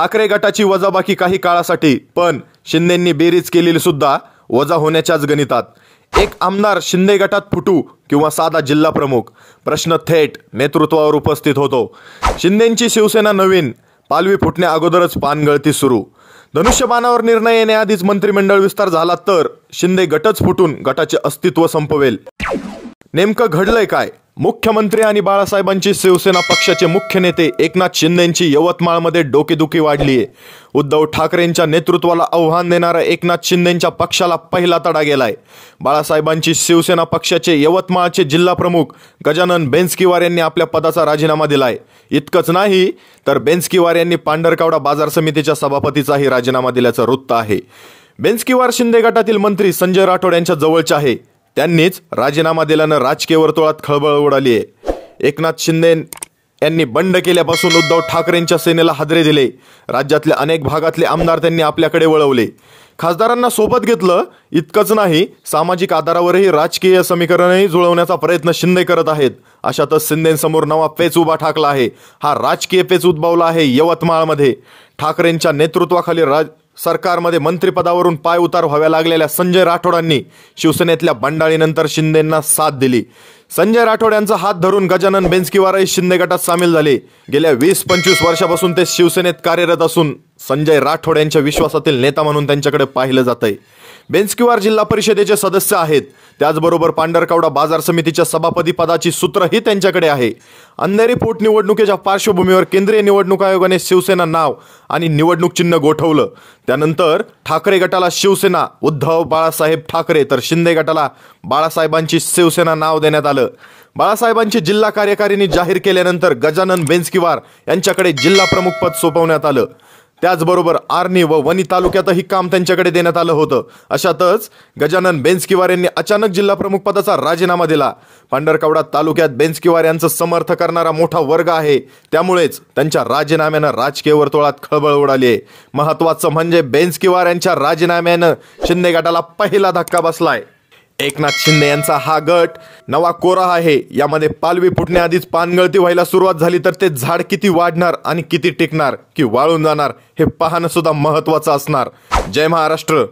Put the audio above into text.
ठाकरे गटाची वजाबाकी काही काळासाठी पण शिंदेंनी बेरीज केलेली सुद्धा वजा होण्याच्याच गणितात एक आमदार शिंदे गटात फुटू किंवा साधा जिल्हा प्रमुख प्रश्न थेट नेतृत्वावर उपस्थित होतो शिंदेंची शिवसेना नवीन पालवी फुटण्या अगोदरच पानगळती सुरू धनुष्यबाणावर निर्णय येण्याआधीच मंत्रिमंडळ विस्तार झाला तर शिंदे गटच फुटून गटाचे अस्तित्व संपवेल नेमकं घडलंय काय मुख्यमंत्री आणि बाळासाहेबांची शिवसेना पक्षाचे मुख्य नेते एकनाथ शिंदेंची यवतमाळमध्ये डोकेदुखी वाढली आहे उद्धव ठाकरेंच्या नेतृत्वाला आव्हान देणारा एकनाथ शिंदेच्या पक्षाला पहिला तडा गेलाय बाळासाहेबांची शिवसेना पक्षाचे यवतमाळचे जिल्हा प्रमुख गजानन बेन्सकीवार यांनी आपल्या पदाचा राजीनामा दिलाय इतकंच नाही तर बेन्सकीवार यांनी पांढरकावडा बाजार समितीच्या सभापतीचाही राजीनामा दिल्याचं वृत्त आहे बेन्सकीवार शिंदे गटातील मंत्री संजय राठोड यांच्या जवळचे आहे त्यांनीच राजीनामा दिल्यानं राजकीय वर्तुळात खळबळ उडाली आहे एकनाथ शिंदे यांनी बंड केल्यापासून उद्धव ठाकरेंच्या सेनेला हादरे दिले राज्यातल्या अनेक भागातले आमदार त्यांनी आपल्याकडे वळवले खासदारांना सोबत घेतलं इतकंच नाही सामाजिक आधारावरही राजकीय समीकरणही जुळवण्याचा प्रयत्न शिंदे करत आहेत अशातच शिंदेसमोर नवा पेच उभा ठाकला आहे हा राजकीय पेच उद्भवला आहे यवतमाळमध्ये ठाकरेंच्या नेतृत्वाखाली राज सरकारमध्ये मंत्रिपदावरून पाय उतार व्हाव्या लागलेल्या संजय राठोडांनी शिवसेनेतल्या बंडाळीनंतर शिंदेंना साथ दिली संजय राठोड यांचा हात धरून गजानन बेंचकीवारही शिंदे गटात सामील झाले गेल्या वीस पंचवीस वर्षापासून ते शिवसेनेत कार्यरत असून संजय राठोड यांच्या विश्वासातील नेता म्हणून त्यांच्याकडे पाहिलं जात आहे बेन्स्किवार जिल्हा परिषदेचे सदस्य आहेत त्याचबरोबर पांढरकावडा बाजार समितीच्या सभापती पदाची सूत्रही त्यांच्याकडे आहे अंधेरी पोटनिवडणुकीच्या पार्श्वभूमीवर केंद्रीय निवडणूक आयोगाने शिवसेना नाव आणि निवडणूक चिन्ह गोठवलं त्यानंतर ठाकरे गटाला शिवसेना उद्धव बाळासाहेब ठाकरे तर शिंदे गटाला बाळासाहेबांची शिवसेना नाव देण्यात आलं बाळासाहेबांची जिल्हा कार्यकारिणी जाहीर केल्यानंतर गजानन बेन्स्किवार यांच्याकडे जिल्हा प्रमुखपद सोपवण्यात आलं त्याचबरोबर आर्णी व वनी तालुक्यातही काम त्यांच्याकडे देण्यात आलं होतं अशातच गजानन बेंचकीवार यांनी अचानक जिल्हा प्रमुख पदाचा राजीनामा दिला पांढरकवडा तालुक्यात बेंचकीवार यांचं समर्थ करणारा मोठा वर्ग आहे त्यामुळेच त्यांच्या राजीनाम्यानं राजकीय वर्तुळात खळबळ उडाली आहे महत्त्वाचं म्हणजे बेंचकीवार यांच्या राजीनाम्यानं शिंदे गटाला पहिला धक्का बसलाय एकनाथ शिंदे यांचा हा गट नवा कोरा आहे यामध्ये पालवी फुटण्याआधीच पानगळती व्हायला सुरुवात झाली तर ते झाड किती वाढणार आणि किती टिकणार की वाळून जाणार हे पाहणं सुद्धा महत्वाचं असणार जय महाराष्ट्र